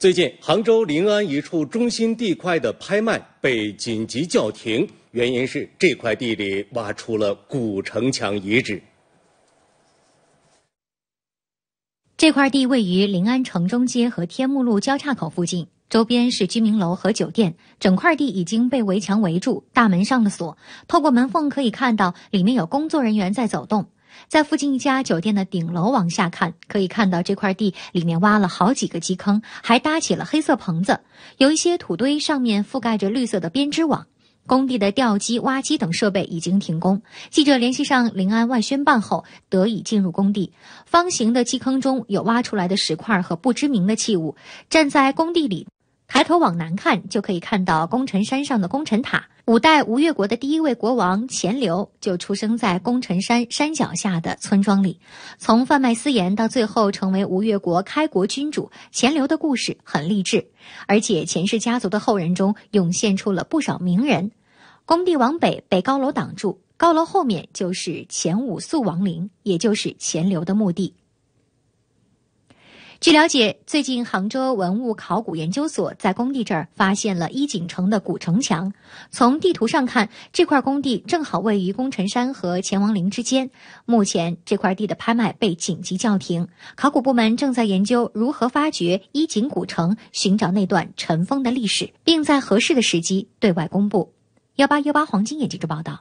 最近，杭州临安一处中心地块的拍卖被紧急叫停，原因是这块地里挖出了古城墙遗址。这块地位于临安城中街和天目路交叉口附近，周边是居民楼和酒店，整块地已经被围墙围住，大门上了锁。透过门缝可以看到，里面有工作人员在走动。在附近一家酒店的顶楼往下看，可以看到这块地里面挖了好几个基坑，还搭起了黑色棚子，有一些土堆上面覆盖着绿色的编织网。工地的吊机、挖机等设备已经停工。记者联系上临安外宣办后，得以进入工地。方形的基坑中有挖出来的石块和不知名的器物。站在工地里，抬头往南看，就可以看到工程山上的工程塔。五代吴越国的第一位国王钱镠就出生在功臣山山脚下的村庄里。从贩卖私盐到最后成为吴越国开国君主，钱镠的故事很励志。而且钱氏家族的后人中涌现出了不少名人。工地往北被高楼挡住，高楼后面就是钱武肃王陵，也就是钱镠的墓地。据了解，最近杭州文物考古研究所在工地这儿发现了衣锦城的古城墙。从地图上看，这块工地正好位于功臣山和乾王陵之间。目前这块地的拍卖被紧急叫停，考古部门正在研究如何发掘衣锦古城，寻找那段尘封的历史，并在合适的时机对外公布。幺八幺八黄金眼记者报道。